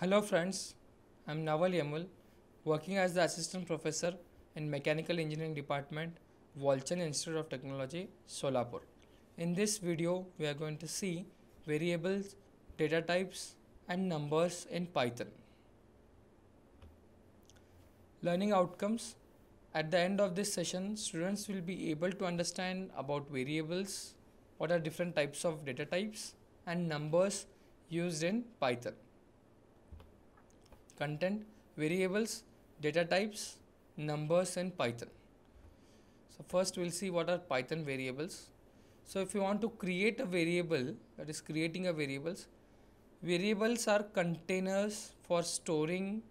Hello friends, I am Naval Yamul, working as the Assistant Professor in Mechanical Engineering Department, Walchan Institute of Technology, Solapur. In this video, we are going to see variables, data types and numbers in Python. Learning outcomes. At the end of this session, students will be able to understand about variables, what are different types of data types and numbers used in Python content, variables, data types, numbers and Python. So first we'll see what are Python variables. So if you want to create a variable that is creating a variables, variables are containers for storing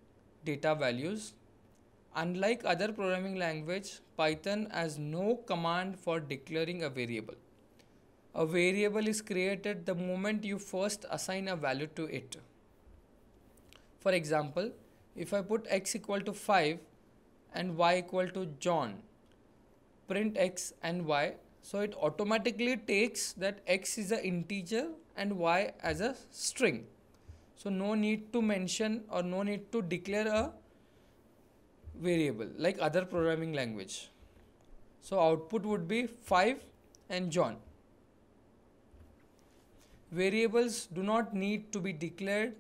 data values. Unlike other programming language, Python has no command for declaring a variable. A variable is created the moment you first assign a value to it. For example, if I put x equal to 5 and y equal to John, print x and y, so it automatically takes that x is an integer and y as a string. So no need to mention or no need to declare a variable like other programming language. So output would be 5 and John. Variables do not need to be declared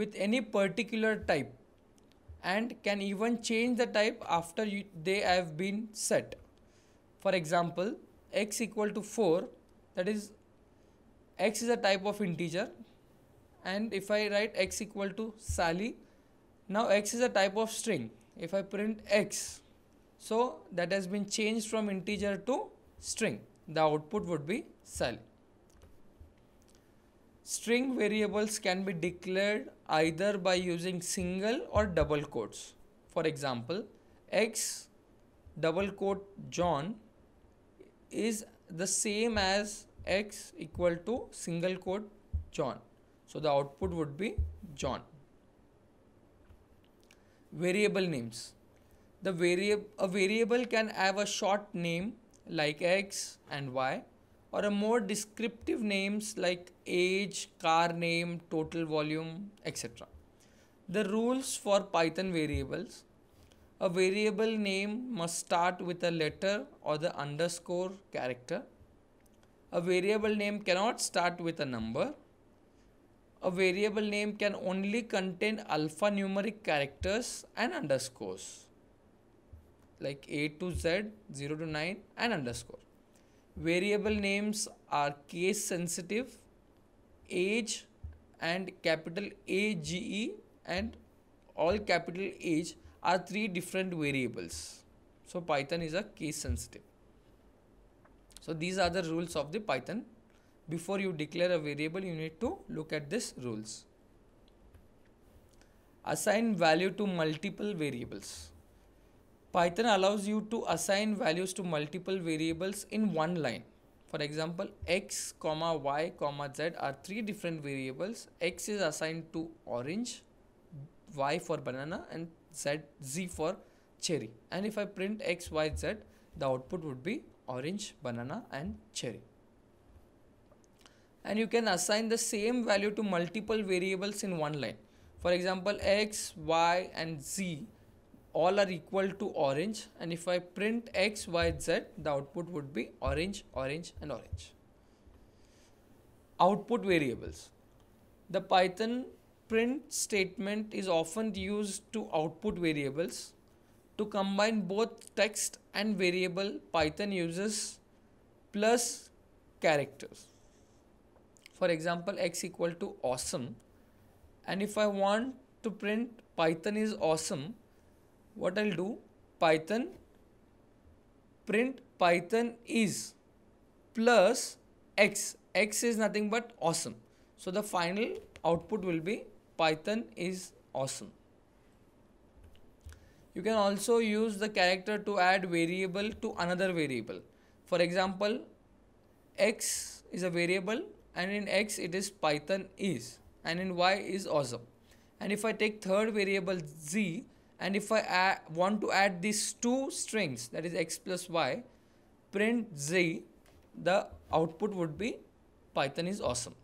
with any particular type and can even change the type after you, they have been set. For example, x equal to 4 that is x is a type of integer and if I write x equal to Sally now x is a type of string if I print x so that has been changed from integer to string the output would be Sally. String variables can be declared either by using single or double quotes. For example, x double quote John is the same as x equal to single quote John. So the output would be John. Variable names. The variable a variable can have a short name like x and y or a more descriptive names like age, car name, total volume, etc. The rules for Python variables. A variable name must start with a letter or the underscore character. A variable name cannot start with a number. A variable name can only contain alphanumeric characters and underscores like A to Z, 0 to 9 and underscore. Variable names are case sensitive, age and capital AGE and all capital age are three different variables. So Python is a case sensitive. So these are the rules of the Python. Before you declare a variable, you need to look at these rules. Assign value to multiple variables. Python allows you to assign values to multiple variables in one line. For example, x, comma y, comma z are three different variables. x is assigned to orange, y for banana and z, z for cherry. And if I print x, y, z, the output would be orange, banana and cherry. And you can assign the same value to multiple variables in one line. For example, x, y and z all are equal to orange and if I print x, y, z, the output would be orange, orange and orange. Output variables. The Python print statement is often used to output variables. To combine both text and variable, Python uses plus characters. For example, x equal to awesome. And if I want to print Python is awesome, what I'll do python print python is plus x x is nothing but awesome so the final output will be python is awesome you can also use the character to add variable to another variable for example x is a variable and in x it is python is and in y is awesome and if i take third variable z and if I add, want to add these two strings that is x plus y print z the output would be Python is awesome.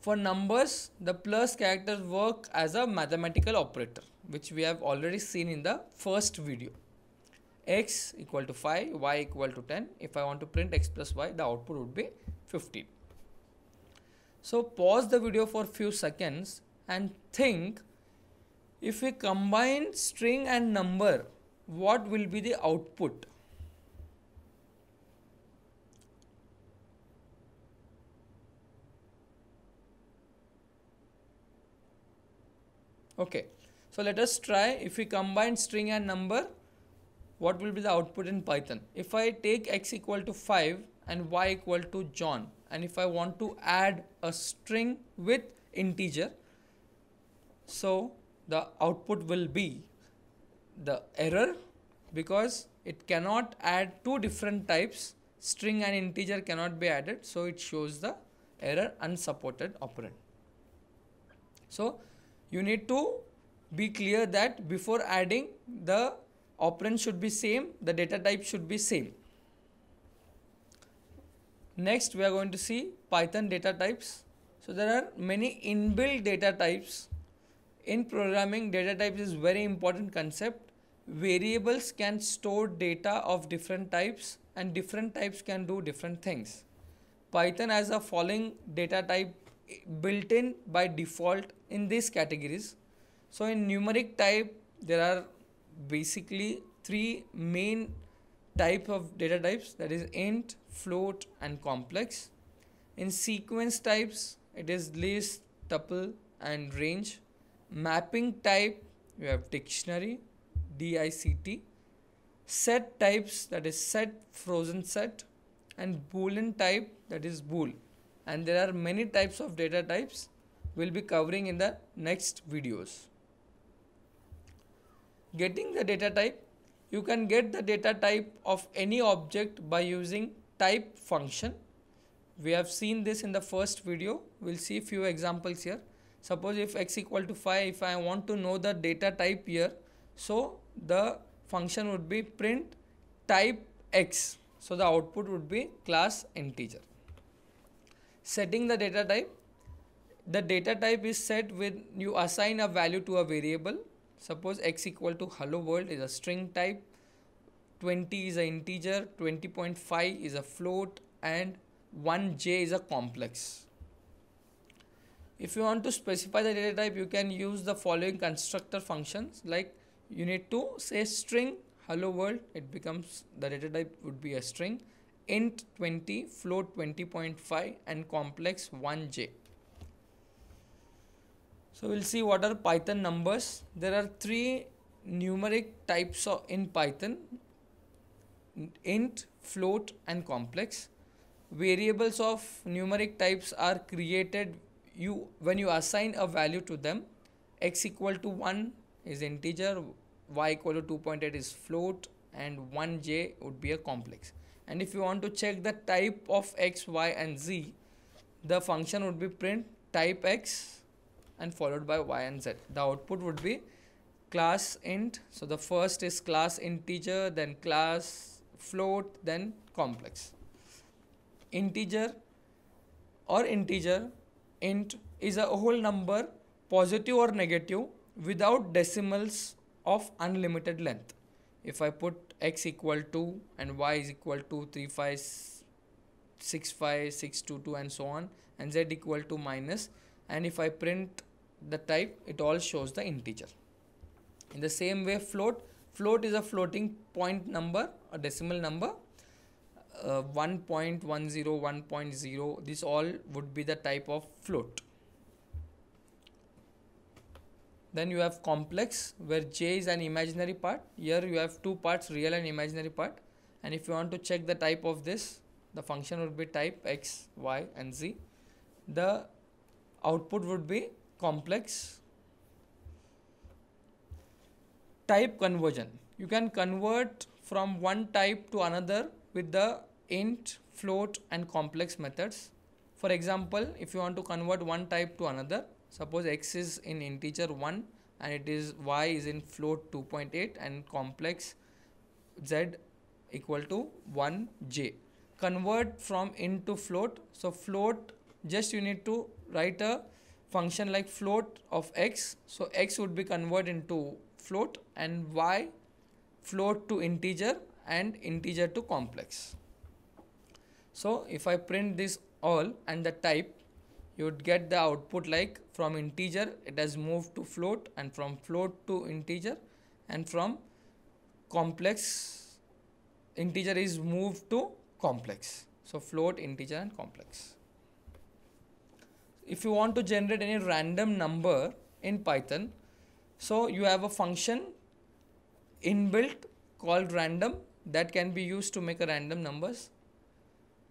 For numbers the plus characters work as a mathematical operator which we have already seen in the first video x equal to 5 y equal to 10 if I want to print x plus y the output would be 15. So pause the video for few seconds and think if we combine string and number what will be the output okay so let us try if we combine string and number what will be the output in python if i take x equal to 5 and y equal to john and if i want to add a string with integer so the output will be the error because it cannot add two different types string and integer cannot be added so it shows the error unsupported operand so you need to be clear that before adding the operand should be same the data type should be same next we are going to see python data types so there are many inbuilt data types in programming, data types is very important concept. Variables can store data of different types and different types can do different things. Python has a following data type built in by default in these categories. So in numeric type, there are basically three main type of data types that is int, float and complex. In sequence types, it is list, tuple and range. Mapping type, you have dictionary, DICT. Set types, that is set, frozen set. And boolean type, that is bool. And there are many types of data types we'll be covering in the next videos. Getting the data type, you can get the data type of any object by using type function. We have seen this in the first video. We'll see few examples here suppose if x equal to 5 if I want to know the data type here so the function would be print type x so the output would be class integer setting the data type the data type is set when you assign a value to a variable suppose x equal to hello world is a string type 20 is an integer 20.5 is a float and 1j is a complex if you want to specify the data type, you can use the following constructor functions like you need to say string hello world, it becomes the data type would be a string, int 20, float 20.5 and complex 1j. So we'll see what are Python numbers. There are three numeric types of, in Python, int, float and complex variables of numeric types are created you when you assign a value to them x equal to 1 is integer y equal to 2.8 is float and 1j would be a complex and if you want to check the type of x y and z the function would be print type x and followed by y and z the output would be class int so the first is class integer then class float then complex integer or integer int is a whole number positive or negative without decimals of unlimited length. If I put x equal to and y is equal to 3, 5, 6, 5, 6, 2, 2 and so on and z equal to minus and if I print the type it all shows the integer. In the same way float, float is a floating point number a decimal number uh, 1.10 1.0 this all would be the type of float then you have complex where j is an imaginary part here you have two parts real and imaginary part and if you want to check the type of this the function would be type x y and z the output would be complex type conversion you can convert from one type to another with the int, float and complex methods. For example, if you want to convert one type to another, suppose x is in integer 1 and it is y is in float 2.8 and complex z equal to 1j. Convert from int to float. So float just you need to write a function like float of x. So x would be converted into float and y float to integer and integer to complex so if I print this all and the type you would get the output like from integer it has moved to float and from float to integer and from complex integer is moved to complex so float integer and complex if you want to generate any random number in python so you have a function inbuilt called random that can be used to make a random numbers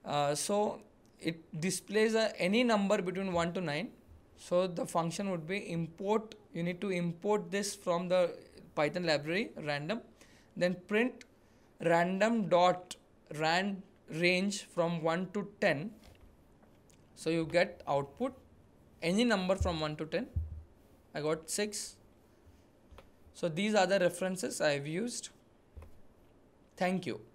uh, so it displays uh, any number between 1 to 9. So the function would be import, you need to import this from the Python library random, then print random dot ran range from 1 to 10. So you get output any number from 1 to 10. I got 6. So these are the references I have used. Thank you.